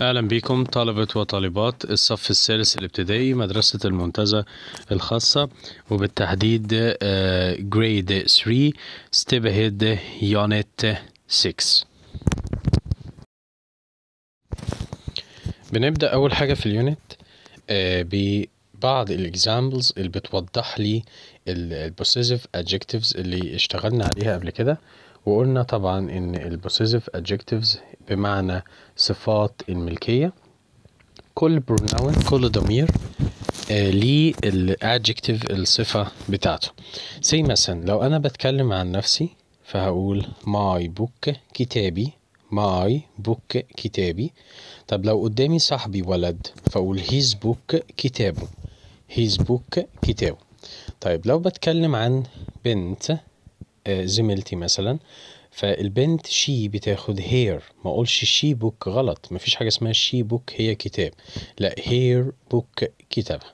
أهلا بكم طلبة وطالبات الصف الثالث الابتدائي مدرسة المنتزه الخاصة وبالتحديد جريد 3 ستيب هيد يونت 6 بنبدأ أول حاجة في اليونت آه، ببعض الإكزامبلز اللي بتوضح لي البوسيسيف adjectives اللي اشتغلنا عليها قبل كده وقلنا طبعا ان البوسيسيف adjectives بمعنى صفات الملكية كل pronoun كل ضمير آه ليه الادجكتيف الصفة بتاعته زي مثلا لو انا بتكلم عن نفسي فهقول my book كتابي my book كتابي طب لو قدامي صاحبي ولد فأقول his book كتابه his book كتابه طيب لو بتكلم عن بنت زميلتي مثلا فالبنت شي بتاخد هير ما اقولش شي بوك غلط مفيش حاجه اسمها شي بوك هي كتاب لا هير بوك كتابه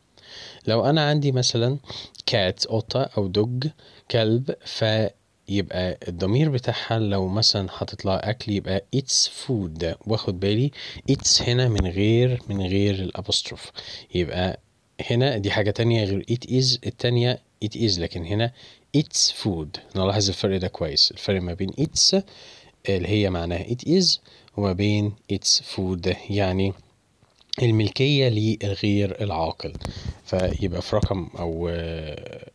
لو انا عندي مثلا كات قطه او دوج كلب فيبقى الضمير بتاعها لو مثلا حاطط لها اكل يبقى اتس فود واخد بالي اتس هنا من غير من غير الابوستروف يبقى هنا دي حاجه تانية غير ات از التانية ات از لكن هنا its food نلاحظ الفرق ده كويس الفرق ما بين its اللي هي معناها it is وما بين its food يعني الملكية للغير العاقل فيبقى في رقم أو آه،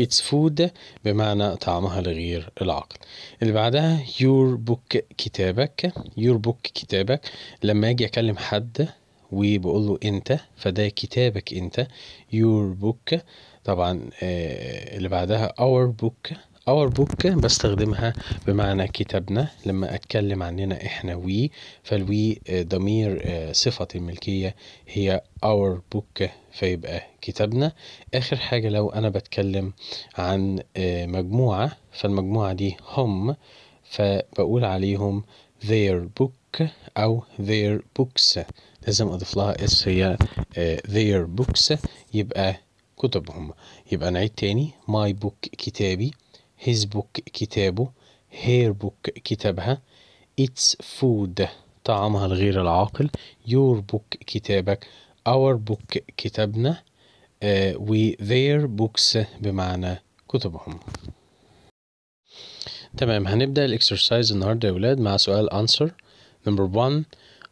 its food بمعنى طعمها لغير العاقل اللي بعدها your book كتابك your book كتابك لما أجي أكلم حد وبقول له أنت فده كتابك أنت your book طبعا آه، اللي بعدها اور بوك اور بوك بستخدمها بمعنى كتابنا لما اتكلم عننا احنا وي فالوي آه، ضمير آه، صفة الملكية هي اور بوك فيبقى كتابنا اخر حاجة لو انا بتكلم عن مجموعة فالمجموعة دي هم فبقول عليهم their book او their books لازم اضيف لها اس هي their books يبقى كتبهم يبقى نعيد تاني ماي بوك كتابي هيز بوك كتابه هير بوك كتابها اتس فود طعامها الغير العاقل يور بوك كتابك اور بوك كتابنا و their books بمعنى كتبهم تمام هنبدأ الاكسرسايز النهاردة يا ولاد مع سؤال انسر نمبر 1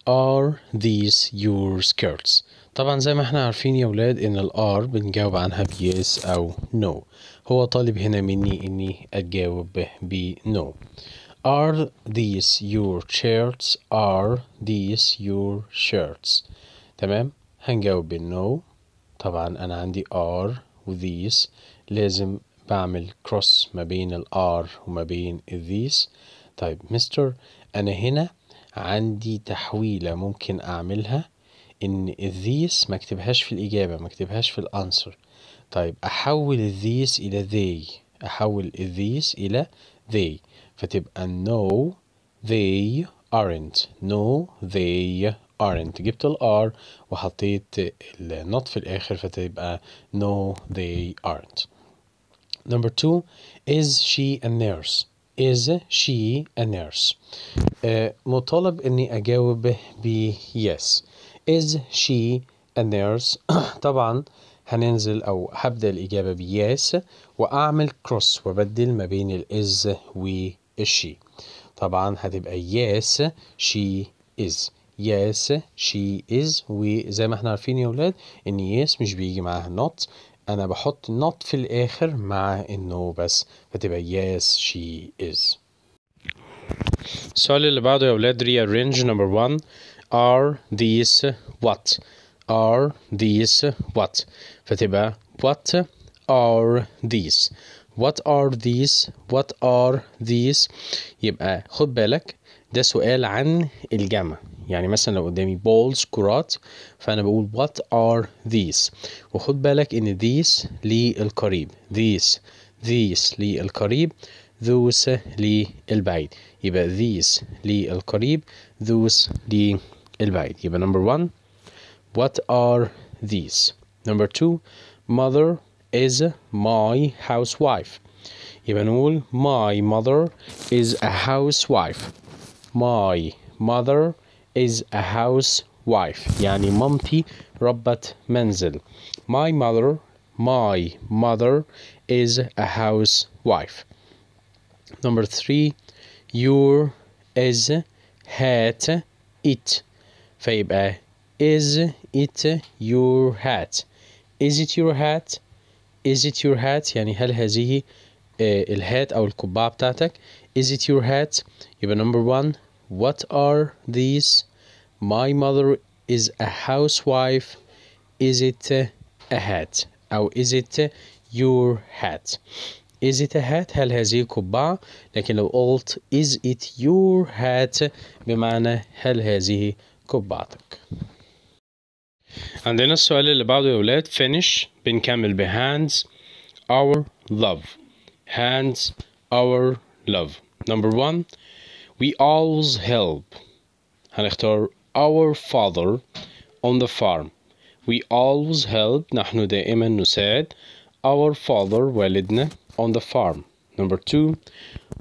ار ذيز يور سكيرتس طبعا زي ما احنا عارفين يا ولاد ان الار بنجاوب عنها yes او نو no. هو طالب هنا مني اني اتجاوب no Are these your shirts? Are these your shirts? تمام هنجاوب no طبعا انا عندي are و these لازم بعمل cross ما بين ال are وما بين ال these طيب مستر انا هنا عندي تحويلة ممكن اعملها ان الذيس ما اكتبهاش في الإجابة ما اكتبهاش في الأنسر طيب أحول الذيس إلى they أحول الذيس إلى they فتبقى no they aren't no they aren't جبت الار وحطيت النوت في الآخر فتبقى no they aren't number two is she a nurse is she a nurse uh, مطالب اني اجاوب ب yes is she a nurse طبعا هننزل أو هبدأ الإجابة ب yes وأعمل cross وبدل ما بين ال is والشي طبعا هتبقى yes she is yes she is وزي ما احنا عارفين يا ولاد إن yes مش بيجي معاها not أنا بحط not في الآخر مع النو بس فتبقى yes she is السؤال اللي بعده يا ولاد rearrange number 1 are these what are these what فتبقى what are these what are these what are these يبقى eh, خد بالك ده سؤال عن الجمع يعني مثلا لو قدامي balls كرات فأنا بقول what are these وخد بالك إن these للقريب these these للقريب those للبعيد يبقى these للقريب those للبعيد البعيد يبقى number one what are these number two mother is my housewife يبقى نقول my mother is a housewife my mother is a housewife يعني مامتي ربة منزل my mother my mother is a housewife number three your is hat it فيبقى is it your hat is it your hat is it your hat يعني هل هذه الهات أو القبعة بتاعتك is it your hat يبقى number one what are these my mother is a housewife is it a hat أو is it your hat is it a hat هل هذه قبعة لكن لو قلت is it your hat بمعنى هل هذه كوبعتك عندنا السؤال اللي بعده يا ولاد finish بنكمل ب hands our love hands our love number one we always help هنختار our father on the farm we always help نحن دائما نساعد our father والدنا on the farm number two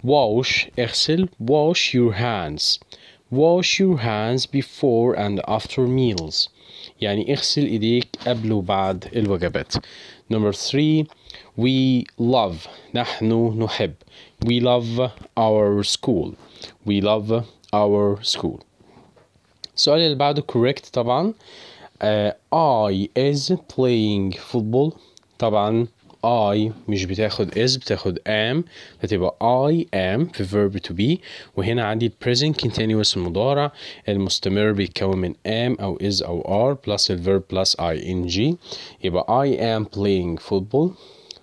wash اغسل wash your hands wash your hands before and after meals يعني اغسل ايديك قبل وبعد الوجبات number 3 we love نحن نحب we love our school we love our school السؤال اللي بعده correct طبعا uh, I is playing football طبعا I مش بتاخد is بتاخد am فتبقى I am في verb to be وهنا عندي present continuous المضارع المستمر بيتكون من am أو is أو are plus ال verb plus ing يبقى I am playing football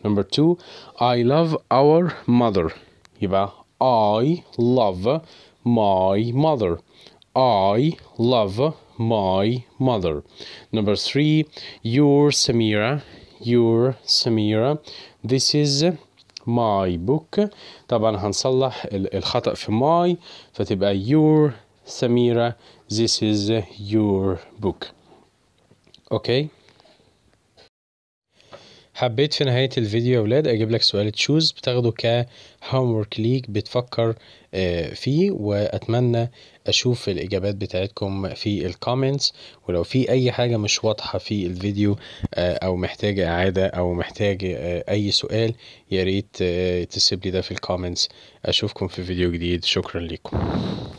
number two I love our mother يبقى I love my mother I love my mother. Number three, your Samira your Samira, this is my book طبعا هنصلح الخطأ في my فتبقى your Samira, this is your book okay حبيت في نهاية الفيديو يا ولاد أجيب لك سؤال تشوز بتاخده كهومورك ليك بتفكر آه، فيه وأتمنى أشوف الإجابات بتاعتكم في الكومنتس ولو في أي حاجة مش واضحة في الفيديو آه، أو محتاجة إعادة أو محتاج آه، أي سؤال ياريت تسيب لي ده في الكومنتس أشوفكم في فيديو جديد شكرا لكم